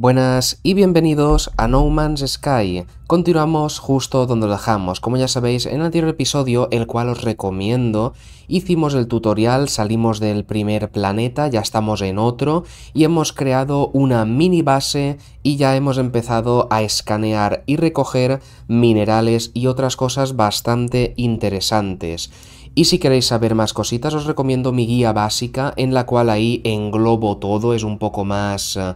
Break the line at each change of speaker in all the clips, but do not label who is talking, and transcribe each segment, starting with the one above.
Buenas y bienvenidos a No Man's Sky. Continuamos justo donde lo dejamos. Como ya sabéis, en el anterior episodio, el cual os recomiendo, hicimos el tutorial, salimos del primer planeta, ya estamos en otro, y hemos creado una mini base y ya hemos empezado a escanear y recoger minerales y otras cosas bastante interesantes. Y si queréis saber más cositas, os recomiendo mi guía básica, en la cual ahí englobo todo, es un poco más... Eh,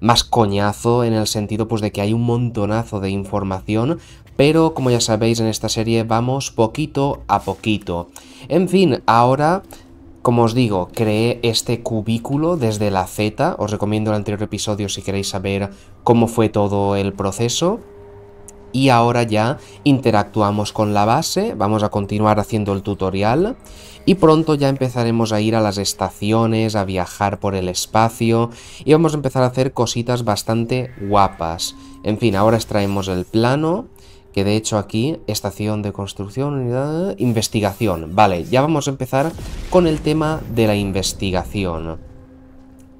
más coñazo en el sentido pues de que hay un montonazo de información, pero como ya sabéis en esta serie vamos poquito a poquito. En fin, ahora como os digo, creé este cubículo desde la Z, os recomiendo el anterior episodio si queréis saber cómo fue todo el proceso y ahora ya interactuamos con la base, vamos a continuar haciendo el tutorial y pronto ya empezaremos a ir a las estaciones, a viajar por el espacio y vamos a empezar a hacer cositas bastante guapas. En fin, ahora extraemos el plano, que de hecho aquí, estación de construcción, unidad, investigación. Vale, ya vamos a empezar con el tema de la investigación.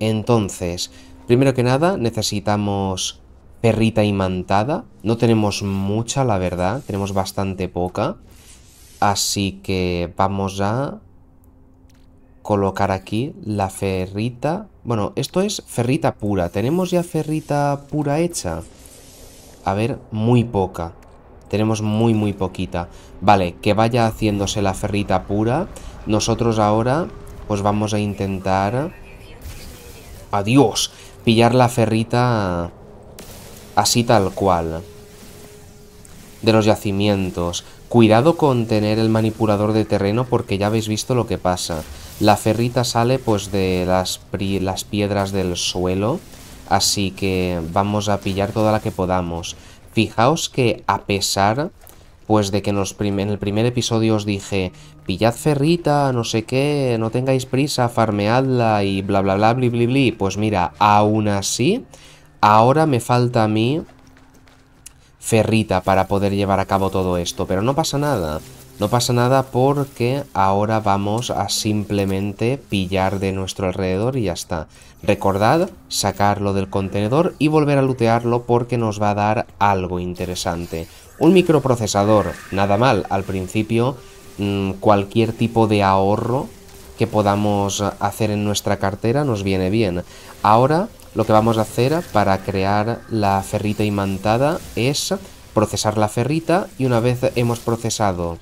Entonces, primero que nada necesitamos perrita imantada. No tenemos mucha, la verdad. Tenemos bastante poca. Así que vamos a colocar aquí la ferrita. Bueno, esto es ferrita pura. ¿Tenemos ya ferrita pura hecha? A ver, muy poca. Tenemos muy, muy poquita. Vale, que vaya haciéndose la ferrita pura. Nosotros ahora, pues vamos a intentar... ¡Adiós! Pillar la ferrita así tal cual. De los yacimientos, cuidado con tener el manipulador de terreno porque ya habéis visto lo que pasa. La ferrita sale pues de las, las piedras del suelo, así que vamos a pillar toda la que podamos. Fijaos que a pesar pues de que en, en, el primer episodio os dije, pillad ferrita, no sé qué, no tengáis prisa, farmeadla y bla bla bla bli bli bli, pues mira, aún así Ahora me falta a mí ferrita para poder llevar a cabo todo esto, pero no pasa nada. No pasa nada porque ahora vamos a simplemente pillar de nuestro alrededor y ya está. Recordad sacarlo del contenedor y volver a lootearlo porque nos va a dar algo interesante. Un microprocesador, nada mal al principio, mm, cualquier tipo de ahorro que podamos hacer en nuestra cartera nos viene bien. Ahora lo que vamos a hacer para crear la ferrita imantada es procesar la ferrita y una vez hemos procesado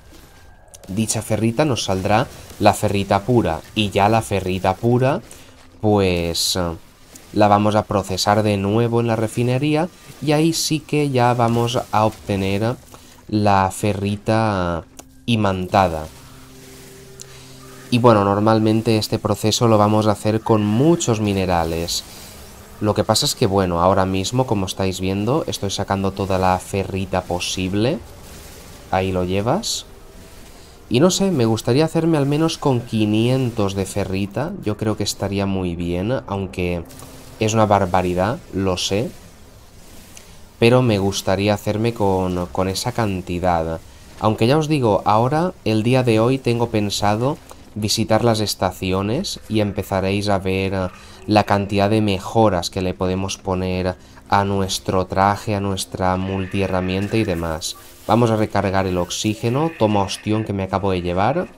dicha ferrita nos saldrá la ferrita pura y ya la ferrita pura pues la vamos a procesar de nuevo en la refinería y ahí sí que ya vamos a obtener la ferrita imantada. Y bueno, normalmente este proceso lo vamos a hacer con muchos minerales. Lo que pasa es que, bueno, ahora mismo, como estáis viendo, estoy sacando toda la ferrita posible. Ahí lo llevas. Y no sé, me gustaría hacerme al menos con 500 de ferrita. Yo creo que estaría muy bien, aunque es una barbaridad, lo sé. Pero me gustaría hacerme con, con esa cantidad. Aunque ya os digo, ahora, el día de hoy, tengo pensado visitar las estaciones y empezaréis a ver la cantidad de mejoras que le podemos poner a nuestro traje, a nuestra multiherramienta y demás. Vamos a recargar el oxígeno, toma ostión que me acabo de llevar.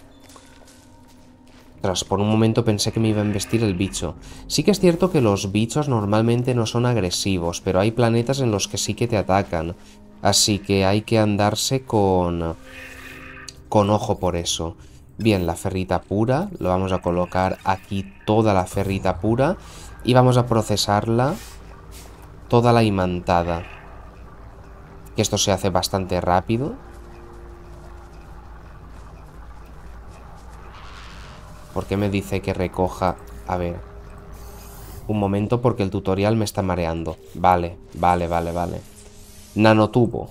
Tras por un momento pensé que me iba a investir el bicho. Sí que es cierto que los bichos normalmente no son agresivos, pero hay planetas en los que sí que te atacan. Así que hay que andarse con... con ojo por eso. Bien, la ferrita pura, lo vamos a colocar aquí toda la ferrita pura y vamos a procesarla toda la imantada. Que esto se hace bastante rápido. ¿Por qué me dice que recoja? A ver. Un momento porque el tutorial me está mareando. Vale, vale, vale, vale. Nanotubo.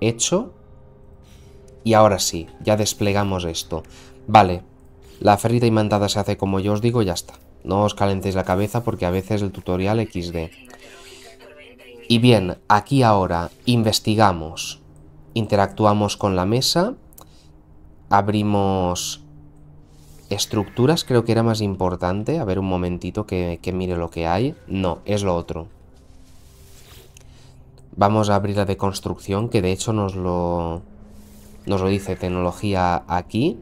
Hecho y ahora sí, ya desplegamos esto. Vale, la ferrita imantada se hace como yo os digo, ya está. No os calentéis la cabeza porque a veces el tutorial XD. Y bien, aquí ahora investigamos, interactuamos con la mesa, abrimos estructuras, creo que era más importante. A ver un momentito que, que mire lo que hay. No, es lo otro. Vamos a abrir la de construcción, que de hecho nos lo, nos lo dice tecnología aquí,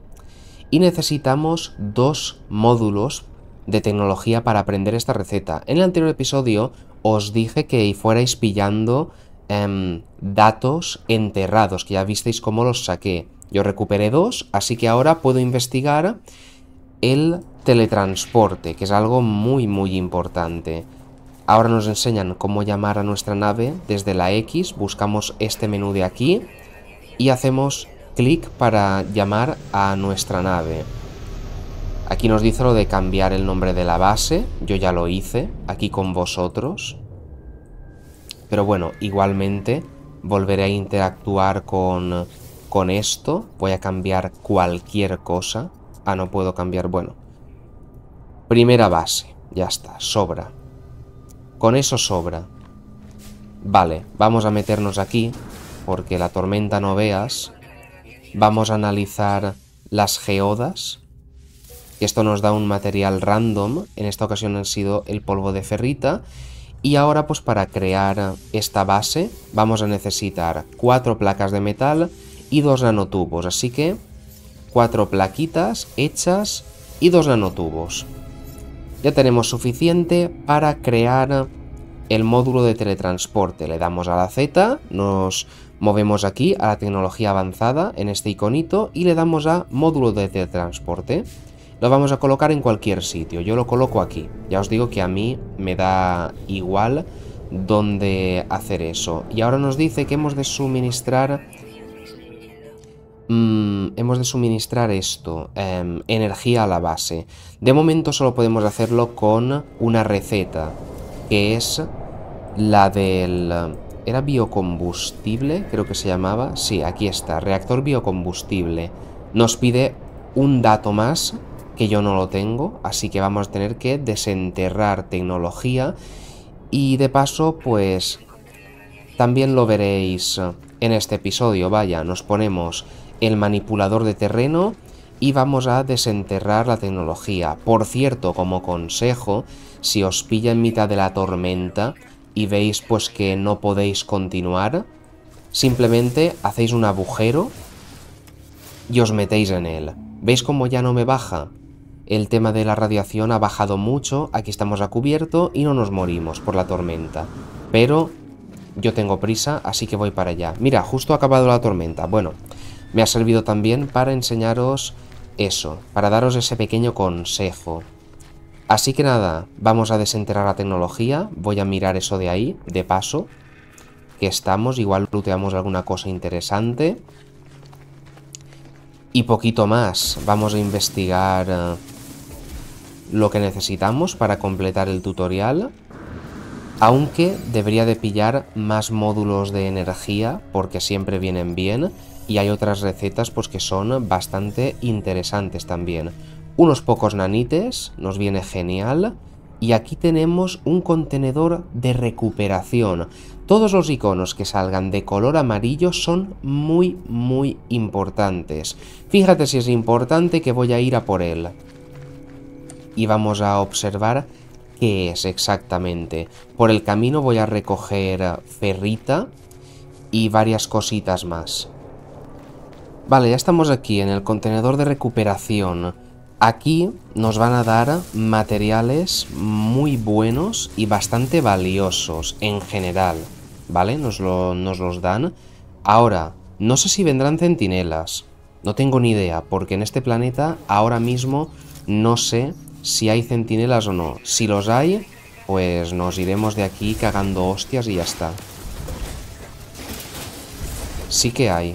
y necesitamos dos módulos de tecnología para aprender esta receta. En el anterior episodio os dije que fuerais pillando em, datos enterrados, que ya visteis cómo los saqué. Yo recuperé dos, así que ahora puedo investigar el teletransporte, que es algo muy muy importante. Ahora nos enseñan cómo llamar a nuestra nave desde la X, buscamos este menú de aquí, y hacemos clic para llamar a nuestra nave. Aquí nos dice lo de cambiar el nombre de la base, yo ya lo hice, aquí con vosotros. Pero bueno, igualmente volveré a interactuar con, con esto, voy a cambiar cualquier cosa. Ah, no puedo cambiar, bueno. Primera base, ya está, sobra. Con eso sobra. Vale, vamos a meternos aquí, porque la tormenta no veas, vamos a analizar las geodas. esto nos da un material random, en esta ocasión han sido el polvo de ferrita. Y ahora pues para crear esta base vamos a necesitar cuatro placas de metal y dos nanotubos, así que cuatro plaquitas hechas y dos nanotubos. Ya tenemos suficiente para crear el módulo de teletransporte. Le damos a la Z, nos Movemos aquí a la tecnología avanzada en este iconito y le damos a módulo de transporte Lo vamos a colocar en cualquier sitio, yo lo coloco aquí. Ya os digo que a mí me da igual dónde hacer eso. Y ahora nos dice que hemos de suministrar... Mm, hemos de suministrar esto, em, energía a la base. De momento solo podemos hacerlo con una receta, que es la del ¿Era biocombustible? Creo que se llamaba. Sí, aquí está, reactor biocombustible. Nos pide un dato más que yo no lo tengo, así que vamos a tener que desenterrar tecnología y de paso pues también lo veréis en este episodio, vaya, nos ponemos el manipulador de terreno y vamos a desenterrar la tecnología. Por cierto, como consejo, si os pilla en mitad de la tormenta, y veis pues que no podéis continuar, simplemente hacéis un agujero y os metéis en él. ¿Veis cómo ya no me baja? El tema de la radiación ha bajado mucho, aquí estamos a cubierto y no nos morimos por la tormenta. Pero yo tengo prisa, así que voy para allá. Mira, justo ha acabado la tormenta. Bueno, me ha servido también para enseñaros eso, para daros ese pequeño consejo. Así que nada, vamos a desenterrar la tecnología, voy a mirar eso de ahí, de paso, que estamos, igual looteamos alguna cosa interesante. Y poquito más, vamos a investigar eh, lo que necesitamos para completar el tutorial. Aunque debería de pillar más módulos de energía, porque siempre vienen bien, y hay otras recetas pues, que son bastante interesantes también unos pocos nanites, nos viene genial. Y aquí tenemos un contenedor de recuperación. Todos los iconos que salgan de color amarillo son muy, muy importantes. Fíjate si es importante que voy a ir a por él. Y vamos a observar qué es exactamente. Por el camino voy a recoger ferrita y varias cositas más. Vale, ya estamos aquí en el contenedor de recuperación. Aquí nos van a dar materiales muy buenos y bastante valiosos en general, ¿vale? Nos, los dan. Ahora, no sé si vendrán centinelas, no tengo ni idea, porque en este planeta ahora mismo no sé si hay centinelas o no. Si los hay, pues nos iremos de aquí cagando hostias y ya está. Sí que hay.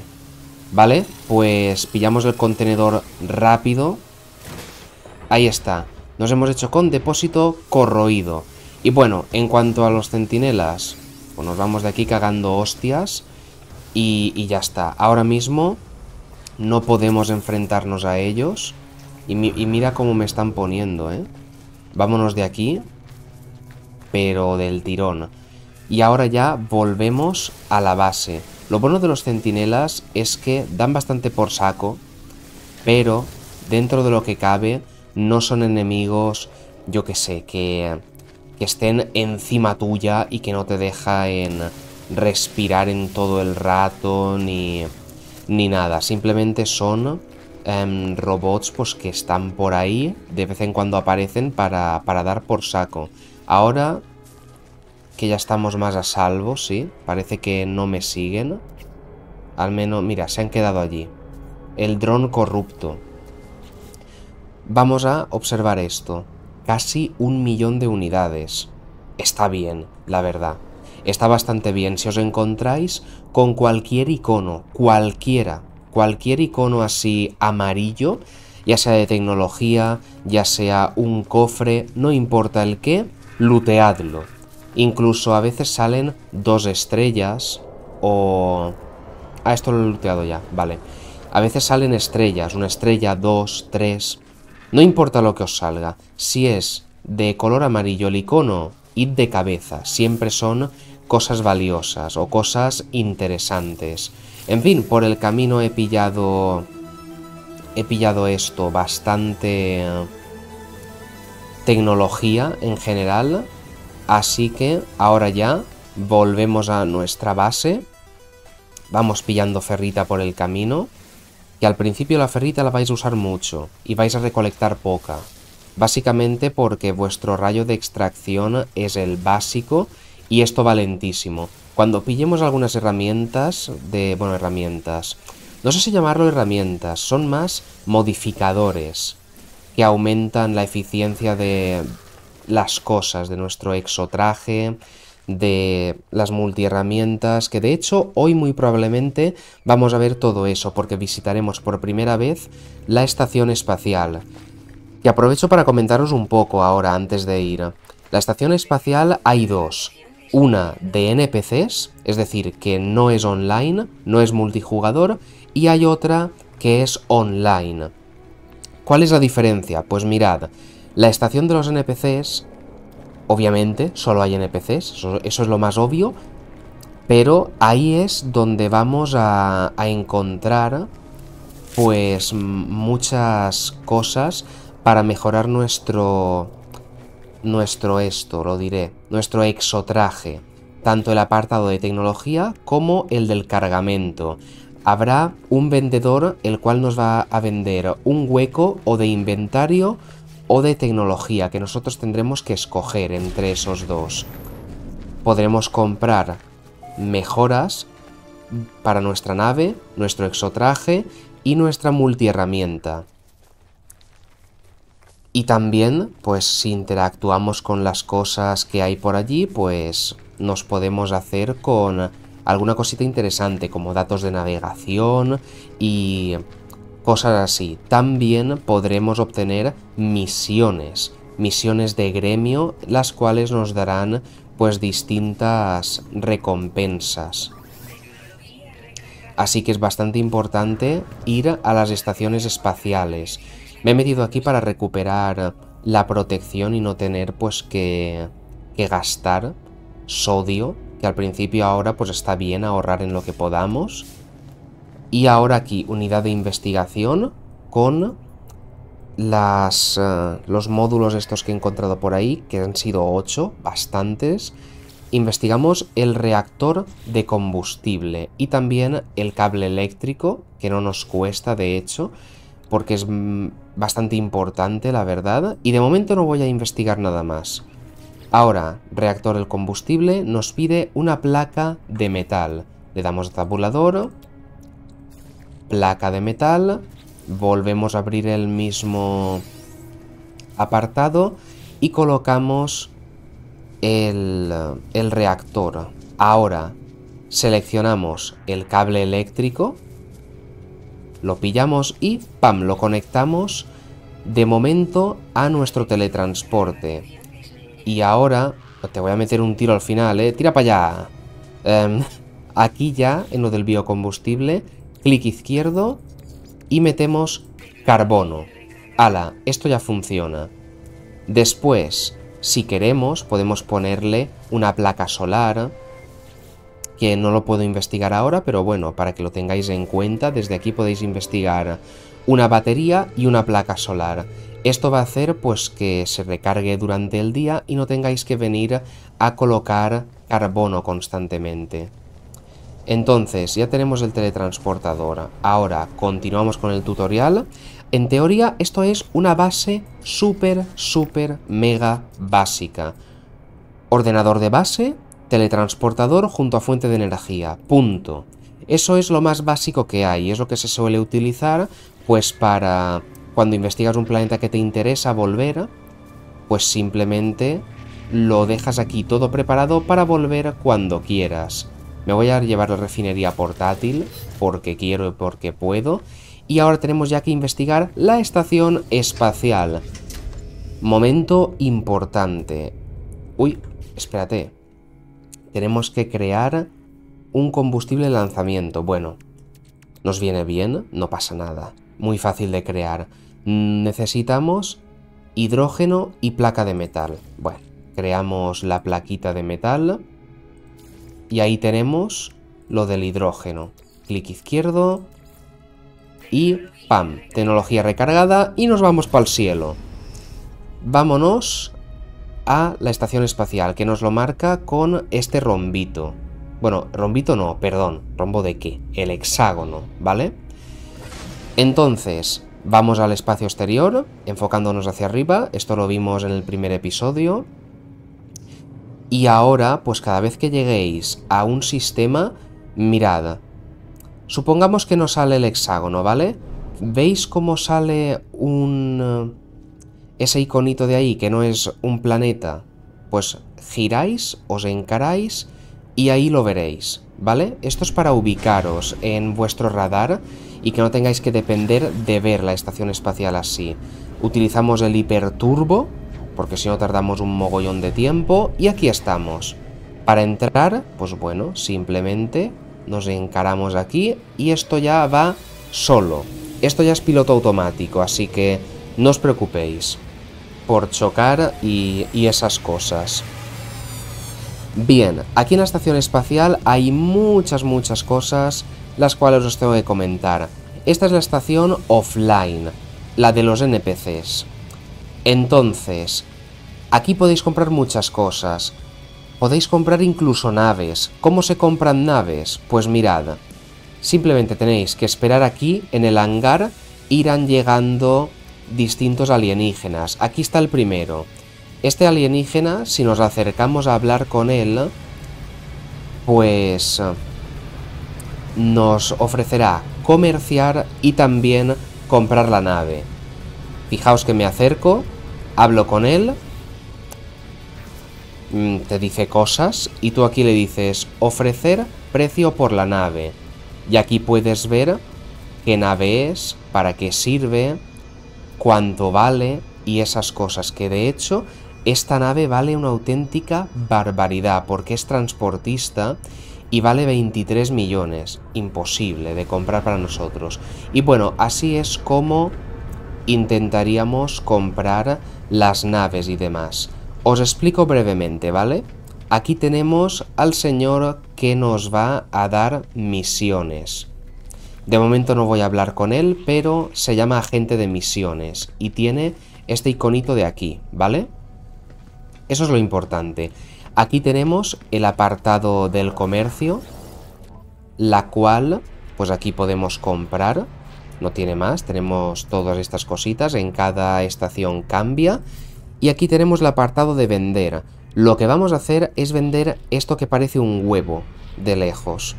Vale, pues pillamos el contenedor rápido Ahí está. Nos hemos hecho con depósito corroído. Y bueno, en cuanto a los centinelas, pues nos vamos de aquí cagando hostias y, ya está. Ahora mismo no podemos enfrentarnos a ellos. Y, y, mira cómo me están poniendo, ¿eh? Vámonos de aquí, pero del tirón. Y ahora ya volvemos a la base. Lo bueno de los centinelas es que dan bastante por saco, pero dentro de lo que cabe no son enemigos, yo que sé, que, que estén encima tuya y que no te dejan respirar en todo el rato ni, ni nada. Simplemente son em, robots pues, que están por ahí, de vez en cuando aparecen para, para dar por saco. Ahora que ya estamos más a salvo, sí, parece que no me siguen. Al menos, mira, se han quedado allí. El dron corrupto. Vamos a observar esto. Casi un millón de unidades. Está bien, la verdad. Está bastante bien si os encontráis con cualquier icono, cualquiera, cualquier icono así amarillo, ya sea de tecnología, ya sea un cofre, no importa el qué, luteadlo. Incluso a veces salen dos estrellas o... Ah, esto lo he luteado ya, vale. A veces salen estrellas, una estrella, dos, tres. No importa lo que os salga, si es de color amarillo el icono, id de cabeza, siempre son cosas valiosas o cosas interesantes. En fin, por el camino he pillado he pillado esto bastante eh, tecnología en general, así que ahora ya volvemos a nuestra base. Vamos pillando ferrita por el camino al principio la ferrita la vais a usar mucho y vais a recolectar poca, básicamente porque vuestro rayo de extracción es el básico y esto va lentísimo. Cuando pillemos algunas herramientas de... bueno, herramientas... No sé si llamarlo herramientas, son más modificadores que aumentan la eficiencia de las cosas, de nuestro exotraje, de las multiherramientas, que de hecho hoy muy probablemente vamos a ver todo eso, porque visitaremos por primera vez la estación espacial. Y aprovecho para comentaros un poco ahora antes de ir. La estación espacial hay dos. Una de NPCs, es decir, que no es online, no es multijugador, y hay otra que es online. ¿Cuál es la diferencia? Pues mirad, la estación de los NPCs Obviamente, solo hay NPCs, eso, es lo más obvio, pero ahí es donde vamos a, a encontrar pues muchas cosas para mejorar nuestro nuestro esto, lo diré, nuestro exotraje, tanto el apartado de tecnología como el del cargamento. Habrá un vendedor el cual nos va a vender un hueco o de inventario o de tecnología que nosotros tendremos que escoger entre esos dos. Podremos comprar mejoras para nuestra nave, nuestro exotraje y nuestra multiherramienta. Y también, pues si interactuamos con las cosas que hay por allí, pues nos podemos hacer con alguna cosita interesante como datos de navegación y cosas así. También podremos obtener misiones, misiones de gremio, las cuales nos darán pues distintas recompensas. Así que es bastante importante ir a las estaciones espaciales. Me he metido aquí para recuperar la protección y no tener pues que, gastar sodio, que al principio ahora pues está bien ahorrar en lo que podamos y ahora aquí, unidad de investigación con eh, los módulos estos que he encontrado por ahí, que han sido ocho, bastantes. Investigamos el reactor de combustible y también el cable eléctrico, que no nos cuesta de hecho, porque es mm, bastante importante la verdad. Y de momento no voy a investigar nada más. Ahora, reactor el combustible nos pide una placa de metal. Le damos tabulador placa de metal, volvemos a abrir el mismo apartado y colocamos el, reactor. Ahora seleccionamos el cable eléctrico, lo pillamos y ¡pam! lo conectamos de momento a nuestro teletransporte. Y ahora te voy a meter un tiro al final, ¿eh? ¡Tira para allá! Em, aquí ya, en lo del biocombustible, clic izquierdo y metemos carbono. Ala, esto ya funciona. Después, si queremos, podemos ponerle una placa solar, que no lo puedo investigar ahora, pero bueno, para que lo tengáis en cuenta, desde aquí podéis investigar una batería y una placa solar. Esto va a hacer pues que se recargue durante el día y no tengáis que venir a colocar carbono constantemente. Entonces, ya tenemos el teletransportador. Ahora, continuamos con el tutorial. En teoría, esto es una base súper, súper, mega básica. Ordenador de base, teletransportador junto a fuente de energía. Punto. Eso es lo más básico que hay, es lo que se suele utilizar pues para cuando investigas un planeta que te interesa volver, pues simplemente lo dejas aquí todo preparado para volver cuando quieras. Me voy a llevar la refinería portátil porque quiero y porque puedo. Y ahora tenemos ya que investigar la estación espacial. Momento importante. Uy, espérate. Tenemos que crear un combustible de lanzamiento. Bueno, nos viene bien, no pasa nada. Muy fácil de crear. Necesitamos hidrógeno y placa de metal. Bueno, creamos la plaquita de metal y ahí tenemos lo del hidrógeno. Clic izquierdo. Y ¡pam! Tecnología recargada y nos vamos para el cielo. Vámonos a la estación espacial, que nos lo marca con este rombito. Bueno, rombito no, perdón. ¿Rombo de qué? El hexágono, ¿vale? Entonces, vamos al espacio exterior, enfocándonos hacia arriba. Esto lo vimos en el primer episodio. Y ahora, pues cada vez que lleguéis a un sistema, mirad. Supongamos que no sale el hexágono, ¿vale? ¿Veis cómo sale un... Eh, ese iconito de ahí, que no es un planeta? Pues giráis, os encaráis y ahí lo veréis, ¿vale? Esto es para ubicaros en vuestro radar y que no tengáis que depender de ver la estación espacial así. Utilizamos el hiperturbo, porque si no tardamos un mogollón de tiempo. Y aquí estamos. Para entrar, pues bueno, simplemente nos encaramos aquí y esto ya va solo. Esto ya es piloto automático, así que no os preocupéis por chocar y, esas cosas. Bien, aquí en la estación espacial hay muchas, muchas cosas las cuales os tengo que comentar. Esta es la estación offline, la de los NPCs. Entonces, aquí podéis comprar muchas cosas. Podéis comprar incluso naves. ¿Cómo se compran naves? Pues mirad, simplemente tenéis que esperar aquí en el hangar, irán llegando distintos alienígenas. Aquí está el primero. Este alienígena, si nos acercamos a hablar con él, pues nos ofrecerá comerciar y también comprar la nave. Fijaos que me acerco hablo con él, mm, te dice cosas y tú aquí le dices ofrecer precio por la nave. Y aquí puedes ver qué nave es, para qué sirve, cuánto vale y esas cosas que de hecho esta nave vale una auténtica barbaridad porque es transportista y vale 23 millones, imposible de comprar para nosotros. Y bueno, así es como intentaríamos comprar las naves y demás. Os explico brevemente, ¿vale? Aquí tenemos al señor que nos va a dar misiones. De momento no voy a hablar con él, pero se llama agente de misiones y tiene este iconito de aquí, ¿vale? Eso es lo importante. Aquí tenemos el apartado del comercio, la cual, pues aquí podemos comprar no tiene más, tenemos todas estas cositas, en cada estación cambia y aquí tenemos el apartado de vender. Lo que vamos a hacer es vender esto que parece un huevo de lejos.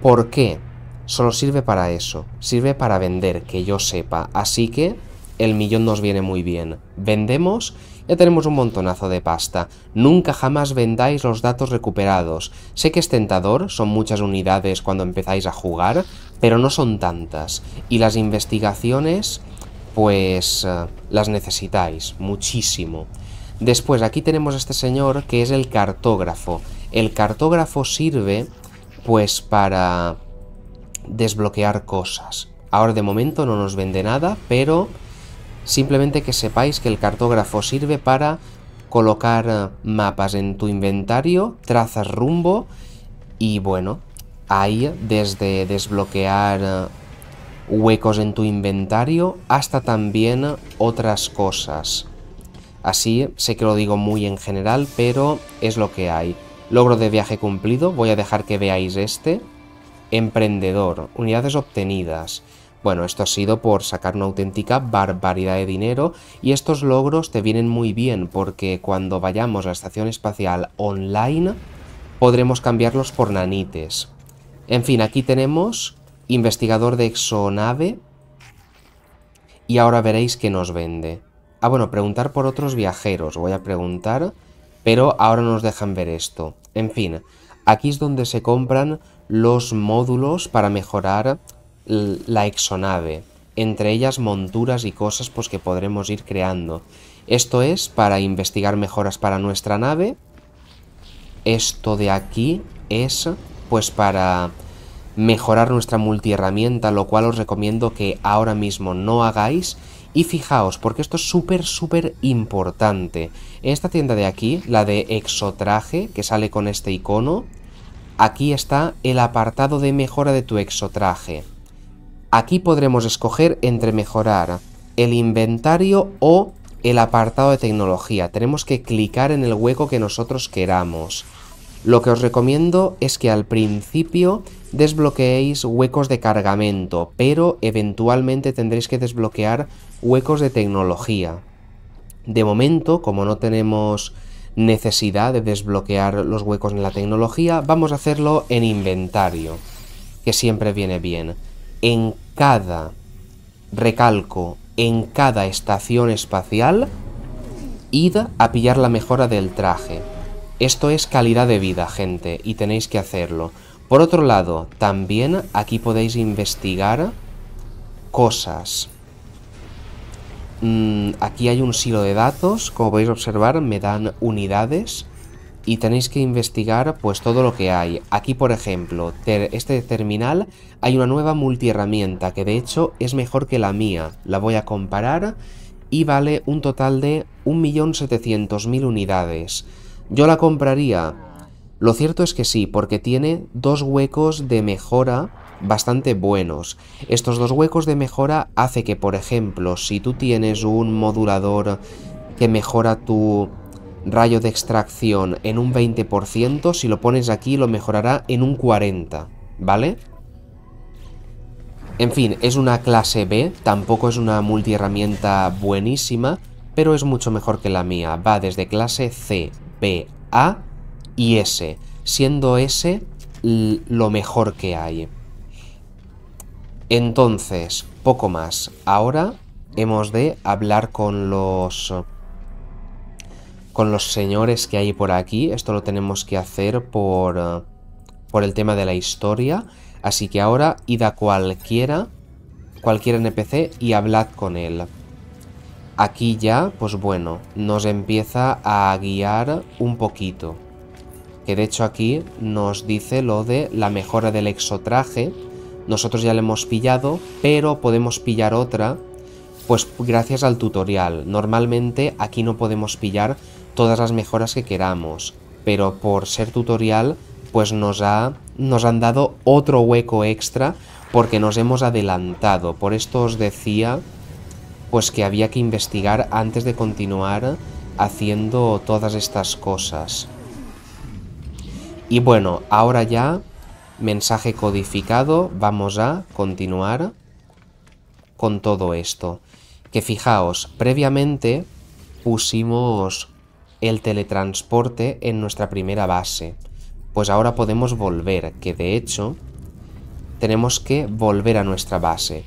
¿Por qué? Solo sirve para eso, sirve para vender, que yo sepa, así que el millón nos viene muy bien. Vendemos ya tenemos un montonazo de pasta. Nunca jamás vendáis los datos recuperados. Sé que es tentador, son muchas unidades cuando empezáis a jugar, pero no son tantas. Y las investigaciones, pues eh, las necesitáis muchísimo. Después, aquí tenemos a este señor que es el cartógrafo. El cartógrafo sirve, pues, para desbloquear cosas. Ahora de momento no nos vende nada, pero Simplemente que sepáis que el cartógrafo sirve para colocar eh, mapas en tu inventario, trazas rumbo y bueno, hay desde desbloquear eh, huecos en tu inventario hasta también otras cosas. Así, sé que lo digo muy en general, pero es lo que hay. Logro de viaje cumplido, voy a dejar que veáis este. Emprendedor, unidades obtenidas. Bueno, esto ha sido por sacar una auténtica barbaridad de dinero y estos logros te vienen muy bien porque cuando vayamos a la estación espacial online podremos cambiarlos por nanites. En fin, aquí tenemos investigador de exonave y ahora veréis que nos vende. Ah, bueno, preguntar por otros viajeros, voy a preguntar, pero ahora nos dejan ver esto. En fin, aquí es donde se compran los módulos para mejorar la exonave, entre ellas monturas y cosas pues, que podremos ir creando. Esto es para investigar mejoras para nuestra nave. Esto de aquí es pues para mejorar nuestra multiherramienta, lo cual os recomiendo que ahora mismo no hagáis. Y fijaos, porque esto es súper, súper importante. Esta tienda de aquí, la de exotraje, que sale con este icono, aquí está el apartado de mejora de tu exotraje. Aquí podremos escoger entre mejorar el inventario o el apartado de tecnología. Tenemos que clicar en el hueco que nosotros queramos. Lo que os recomiendo es que al principio desbloqueéis huecos de cargamento, pero eventualmente tendréis que desbloquear huecos de tecnología. De momento, como no tenemos necesidad de desbloquear los huecos en la tecnología, vamos a hacerlo en inventario, que siempre viene bien. En cada, recalco, en cada estación espacial, id a pillar la mejora del traje. Esto es calidad de vida, gente, y tenéis que hacerlo. Por otro lado, también aquí podéis investigar cosas. Mm, aquí hay un silo de datos, como podéis observar me dan unidades y tenéis que investigar pues todo lo que hay. Aquí por ejemplo, este terminal hay una nueva multiherramienta que de hecho es mejor que la mía. La voy a comparar y vale un total de 1.700.000 unidades. Yo la compraría. Lo cierto es que sí, porque tiene dos huecos de mejora bastante buenos. Estos dos huecos de mejora hace que, por ejemplo, si tú tienes un modulador que mejora tu rayo de extracción en un 20%, si lo pones aquí lo mejorará en un 40%, ¿vale? En fin, es una clase B, tampoco es una multiherramienta buenísima, pero es mucho mejor que la mía. Va desde clase C, B, A y S, siendo S lo mejor que hay. Entonces, poco más. Ahora hemos de hablar con los con los señores que hay por aquí. Esto lo tenemos que hacer por, eh, por el tema de la historia. Así que ahora id a cualquiera, cualquier NPC y hablad con él. Aquí ya, pues bueno, nos empieza a guiar un poquito. Que de hecho aquí nos dice lo de la mejora del exotraje. Nosotros ya le hemos pillado, pero podemos pillar otra pues gracias al tutorial. Normalmente aquí no podemos pillar todas las mejoras que queramos, pero por ser tutorial pues nos, ha, nos han dado otro hueco extra porque nos hemos adelantado. Por esto os decía pues que había que investigar antes de continuar haciendo todas estas cosas. Y bueno, ahora ya mensaje codificado, vamos a continuar con todo esto. Que fijaos, previamente pusimos el teletransporte en nuestra primera base. Pues ahora podemos volver, que de hecho tenemos que volver a nuestra base.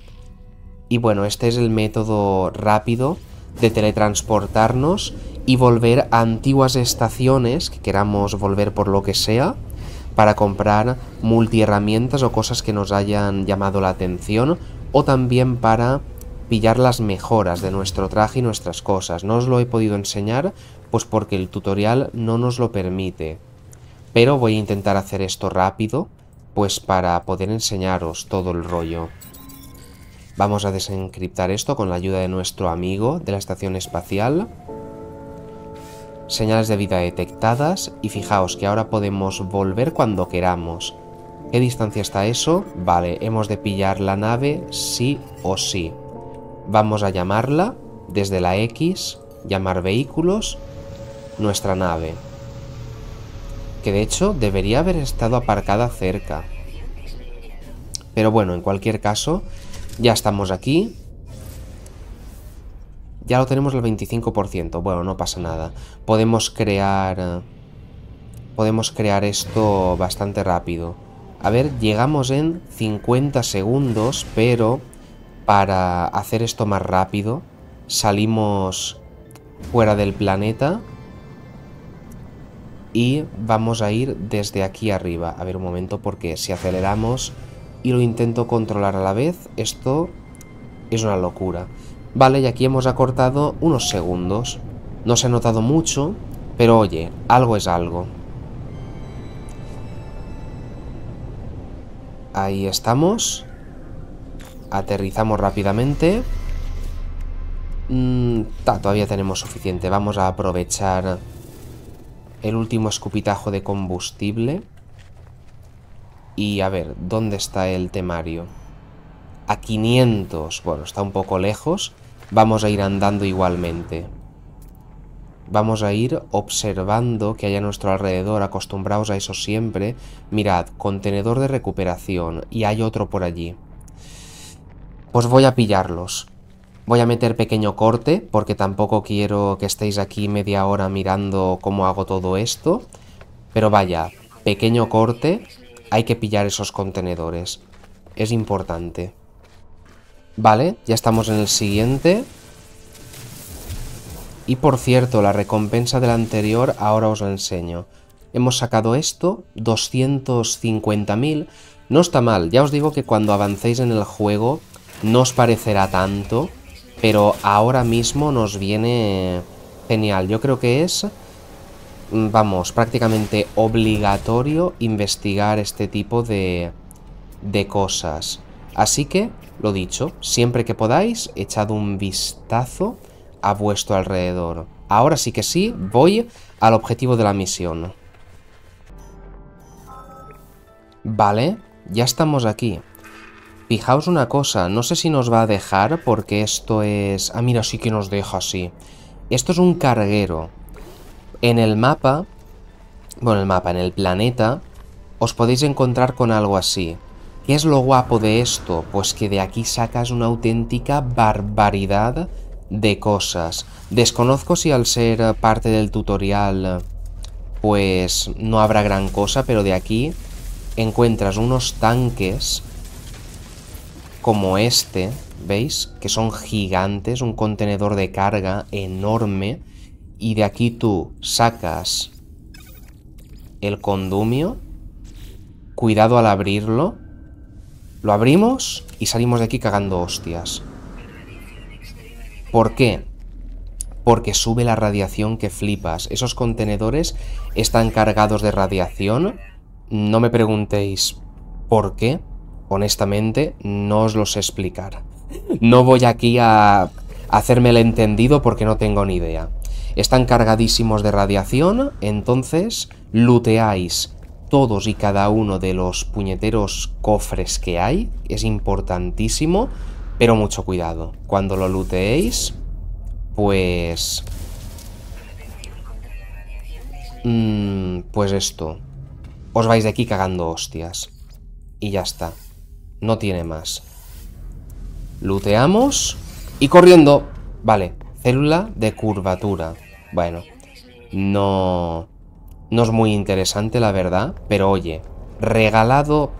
Y bueno, este es el método rápido de teletransportarnos y volver a antiguas estaciones que queramos volver por lo que sea para comprar multiherramientas o cosas que nos hayan llamado la atención o también para pillar las mejoras de nuestro traje y nuestras cosas. No os lo he podido enseñar pues porque el tutorial no nos lo permite. Pero voy a intentar hacer esto rápido, pues para poder enseñaros todo el rollo. Vamos a desencriptar esto con la ayuda de nuestro amigo de la estación espacial. Señales de vida detectadas y fijaos que ahora podemos volver cuando queramos. ¿Qué distancia está eso? Vale, hemos de pillar la nave sí o sí. Vamos a llamarla desde la X, llamar vehículos nuestra nave, que de hecho debería haber estado aparcada cerca. Pero bueno, en cualquier caso, ya estamos aquí. Ya lo tenemos al 25%, bueno, no pasa nada. Podemos crear... Podemos crear esto bastante rápido. A ver, llegamos en 50 segundos, pero para hacer esto más rápido, salimos fuera del planeta y vamos a ir desde aquí arriba. A ver un momento porque si aceleramos y lo intento controlar a la vez, esto es una locura. Vale, y aquí hemos acortado unos segundos. No se ha notado mucho, pero oye, algo es algo. Ahí estamos. Aterrizamos rápidamente. Mm, todavía tenemos suficiente. Vamos a aprovechar el último escupitajo de combustible. Y a ver, ¿dónde está el temario? A 500. Bueno, está un poco lejos. Vamos a ir andando igualmente. Vamos a ir observando que hay a nuestro alrededor, acostumbrados a eso siempre. Mirad, contenedor de recuperación y hay otro por allí. Pues voy a pillarlos. Voy a meter pequeño corte porque tampoco quiero que estéis aquí media hora mirando cómo hago todo esto. Pero vaya, pequeño corte, hay que pillar esos contenedores. Es importante. Vale, ya estamos en el siguiente. Y por cierto, la recompensa del anterior ahora os la enseño. Hemos sacado esto, 250.000. No está mal, ya os digo que cuando avancéis en el juego no os parecerá tanto, pero ahora mismo nos viene genial. Yo creo que es, mm, vamos, prácticamente obligatorio investigar este tipo de, de cosas. Así que, lo dicho, siempre que podáis, echad un vistazo a vuestro alrededor. Ahora sí que sí, voy al objetivo de la misión. Vale, ya estamos aquí. Fijaos una cosa, no sé si nos va a dejar porque esto es... Ah, mira, sí que nos deja así. Esto es un carguero. En el mapa, bueno, el mapa, en el planeta, os podéis encontrar con algo así. ¿Qué es lo guapo de esto? Pues que de aquí sacas una auténtica barbaridad de cosas. Desconozco si al ser parte del tutorial, pues no habrá gran cosa, pero de aquí encuentras unos tanques como este, ¿veis? Que son gigantes, un contenedor de carga enorme. Y de aquí tú sacas el condumio. Cuidado al abrirlo. Lo abrimos y salimos de aquí cagando hostias. ¿Por qué? Porque sube la radiación que flipas. Esos contenedores están cargados de radiación. No me preguntéis por qué, honestamente, no os los sé explicar. No voy aquí a hacerme el entendido porque no tengo ni idea. Están cargadísimos de radiación, entonces luteáis todos y cada uno de los puñeteros cofres que hay. Es importantísimo, pero mucho cuidado. Cuando lo luteéis, pues... Mm, pues esto. Os vais de aquí cagando hostias. Y ya está. No tiene más. Luteamos. Y corriendo. Vale. Célula de curvatura. Bueno. No... No es muy interesante, la verdad. Pero oye. Regalado.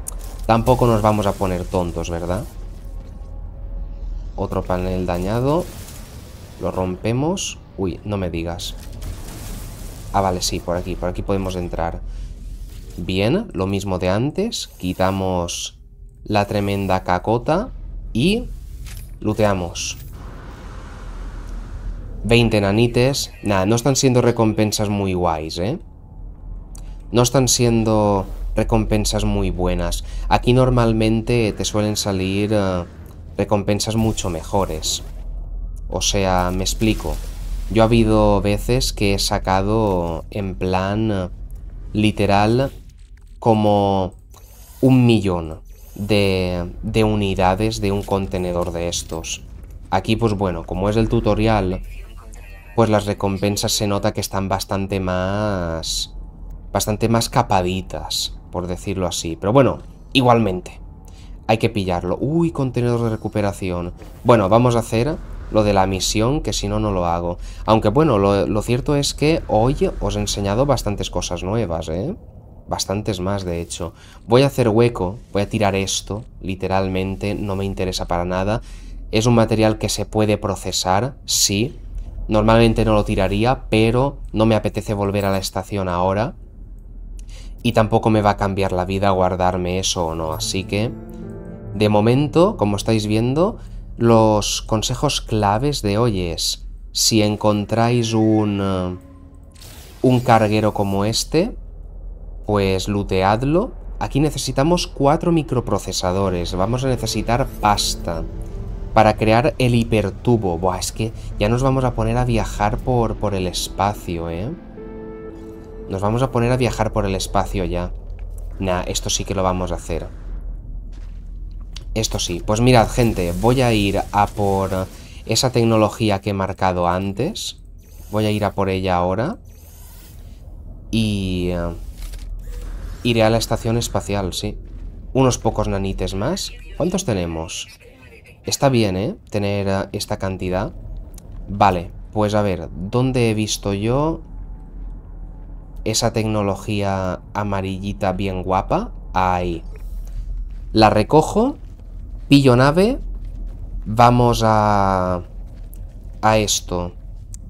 Tampoco nos vamos a poner tontos, ¿verdad? Otro panel dañado. Lo rompemos. Uy, no me digas. Ah, vale, sí, por aquí. Por aquí podemos entrar. Bien, lo mismo de antes. Quitamos la tremenda cacota y luteamos 20 nanites. Nada, no están siendo recompensas muy guays, ¿eh? No están siendo recompensas muy buenas. Aquí normalmente te suelen salir eh, recompensas mucho mejores. O sea, me explico. Yo ha habido veces que he sacado en plan eh, literal como un millón de, unidades de un contenedor de estos. Aquí pues bueno, como es el tutorial, pues las recompensas se nota que están bastante más... bastante más capaditas, por decirlo así. Pero bueno, igualmente, hay que pillarlo. Uy, contenedor de recuperación. Bueno, vamos a hacer lo de la misión, que si no, no lo hago. Aunque bueno, lo, lo cierto es que hoy os he enseñado bastantes cosas nuevas, ¿eh? bastantes más de hecho. Voy a hacer hueco, voy a tirar esto, literalmente, no me interesa para nada. Es un material que se puede procesar, sí. Normalmente no lo tiraría, pero no me apetece volver a la estación ahora. Y tampoco me va a cambiar la vida guardarme eso o no, así que... De momento, como estáis viendo, los consejos claves de hoy es... Si encontráis un... Eh, un carguero como este, pues luteadlo. Aquí necesitamos cuatro microprocesadores. Vamos a necesitar pasta para crear el hipertubo. Buah, es que ya nos vamos a poner a viajar por, por el espacio, ¿eh? Nos vamos a poner a viajar por el espacio ya. Nah, esto sí que lo vamos a hacer. Esto sí. Pues mirad, gente, voy a ir a por esa tecnología que he marcado antes. Voy a ir a por ella ahora. Y... Eh, Iré a la estación espacial, sí. Unos pocos nanites más. ¿Cuántos tenemos? Está bien, ¿eh? Tener eh, esta cantidad. Vale, pues a ver, ¿dónde he visto yo esa tecnología amarillita bien guapa? Ahí. La recojo, pillo nave, vamos a... a esto.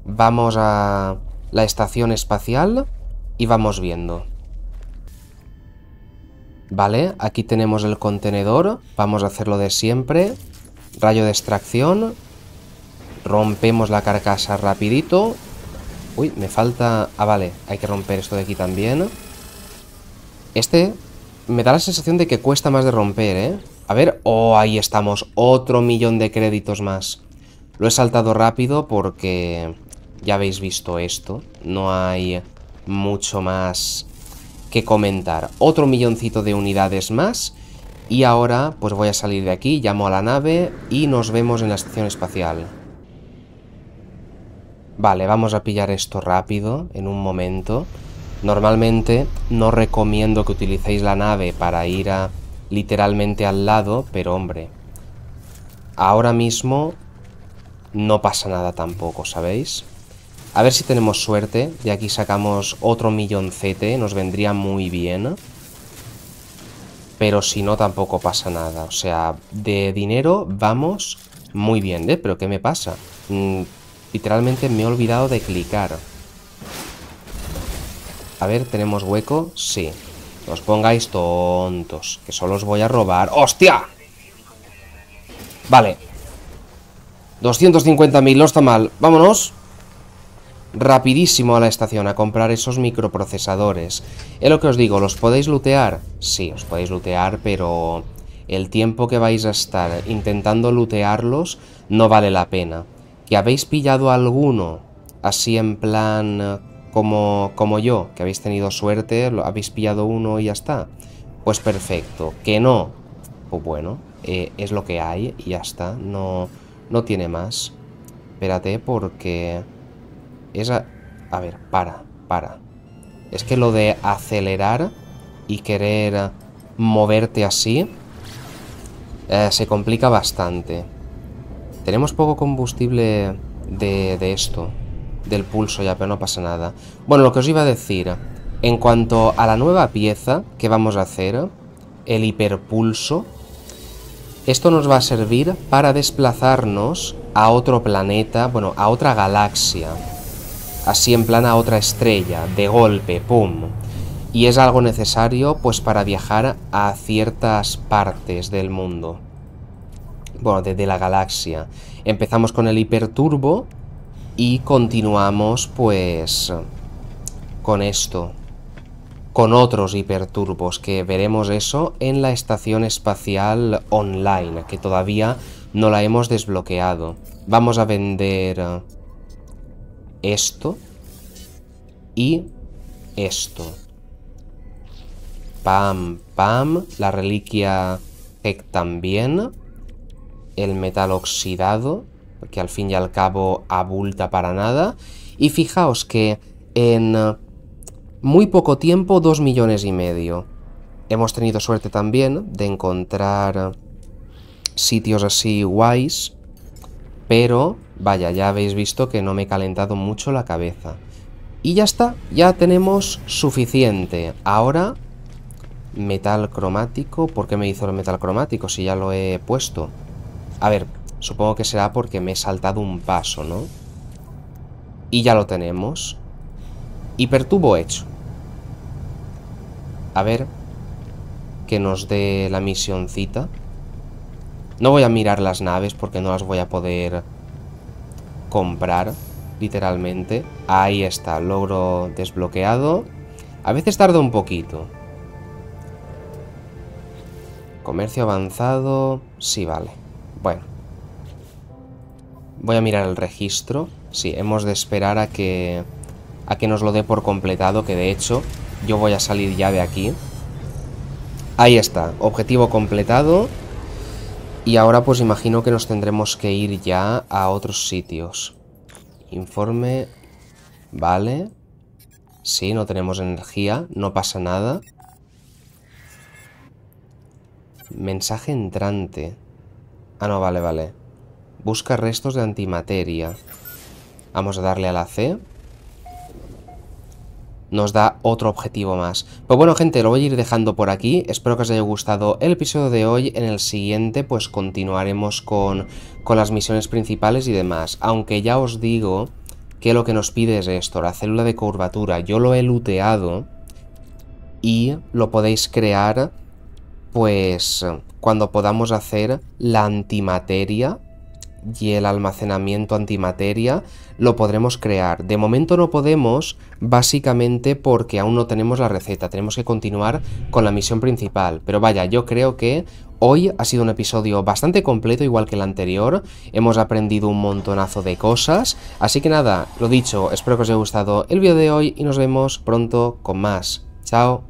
Vamos a la estación espacial y vamos viendo. Vale, aquí tenemos el contenedor, vamos a hacerlo de siempre. Rayo de extracción, rompemos la carcasa rapidito. Uy, me falta... Ah, vale, hay que romper esto de aquí también. Este me da la sensación de que cuesta más de romper, ¿eh? A ver, oh, ahí estamos, otro millón de créditos más. Lo he saltado rápido porque ya habéis visto esto, no hay mucho más que comentar. Otro milloncito de unidades más. Y ahora pues voy a salir de aquí, llamo a la nave y nos vemos en la estación espacial. Vale, vamos a pillar esto rápido, en un momento. Normalmente no recomiendo que utilicéis la nave para ir a, literalmente al lado, pero hombre, ahora mismo no pasa nada tampoco, ¿sabéis? A ver si tenemos suerte. De aquí sacamos otro milloncete. Nos vendría muy bien. Pero si no, tampoco pasa nada. O sea, de dinero vamos muy bien. ¿eh? ¿Pero qué me pasa? Mm, literalmente me he olvidado de clicar. A ver, ¿tenemos hueco? Sí. No os pongáis tontos, que solo os voy a robar. ¡Hostia! Vale. 250.000, no está mal. Vámonos rapidísimo a la estación a comprar esos microprocesadores. Es lo que os digo, ¿los podéis lootear? Sí, os podéis lootear, pero el tiempo que vais a estar intentando lootearlos no vale la pena. ¿Que habéis pillado alguno así en plan eh, como, como yo, que habéis tenido suerte, lo, habéis pillado uno y ya está? Pues perfecto. ¿Que no? Pues bueno, eh, es lo que hay y ya está, no, no tiene más. Espérate porque... Esa... A ver, para, para. Es que lo de acelerar y querer moverte así eh, se complica bastante. Tenemos poco combustible de, de esto, del pulso ya, pero no pasa nada. Bueno, lo que os iba a decir, en cuanto a la nueva pieza que vamos a hacer, el hiperpulso, esto nos va a servir para desplazarnos a otro planeta, bueno, a otra galaxia así en plan a otra estrella, de golpe, ¡pum! Y es algo necesario pues para viajar a ciertas partes del mundo. Bueno, de, la galaxia. Empezamos con el hiperturbo y continuamos pues con esto. Con otros hiperturbos, que veremos eso en la estación espacial online, que todavía no la hemos desbloqueado. Vamos a vender esto y esto. Pam, pam. La reliquia Heck también. El metal oxidado, que al fin y al cabo abulta para nada. Y fijaos que en muy poco tiempo, dos millones y medio. Hemos tenido suerte también de encontrar sitios así guays, pero Vaya, ya habéis visto que no me he calentado mucho la cabeza. Y ya está, ya tenemos suficiente. Ahora, metal cromático. ¿Por qué me hizo el metal cromático si ya lo he puesto? A ver, supongo que será porque me he saltado un paso, ¿no? Y ya lo tenemos. Hipertubo hecho. A ver, que nos dé la misioncita. No voy a mirar las naves porque no las voy a poder comprar, literalmente. Ahí está, logro desbloqueado. A veces tarda un poquito. Comercio avanzado, sí, vale. Bueno. Voy a mirar el registro. Sí, hemos de esperar a que, a que nos lo dé por completado, que de hecho yo voy a salir ya de aquí. Ahí está, objetivo completado. Y ahora pues imagino que nos tendremos que ir ya a otros sitios. Informe. Vale. Sí, no tenemos energía, no pasa nada. Mensaje entrante. Ah, no, vale, vale. Busca restos de antimateria. Vamos a darle a la C nos da otro objetivo más. Pues bueno gente, lo voy a ir dejando por aquí, espero que os haya gustado el episodio de hoy, en el siguiente pues continuaremos con, las misiones principales y demás, aunque ya os digo que lo que nos pide es esto, la célula de curvatura, yo lo he luteado y lo podéis crear pues cuando podamos hacer la antimateria y el almacenamiento antimateria lo podremos crear. De momento no podemos, básicamente porque aún no tenemos la receta, tenemos que continuar con la misión principal. Pero vaya, yo creo que Hoy ha sido un episodio bastante completo, igual que el anterior. Hemos aprendido un montonazo de cosas. Así que nada, lo dicho, espero que os haya gustado el vídeo de hoy y nos vemos pronto con más. Chao.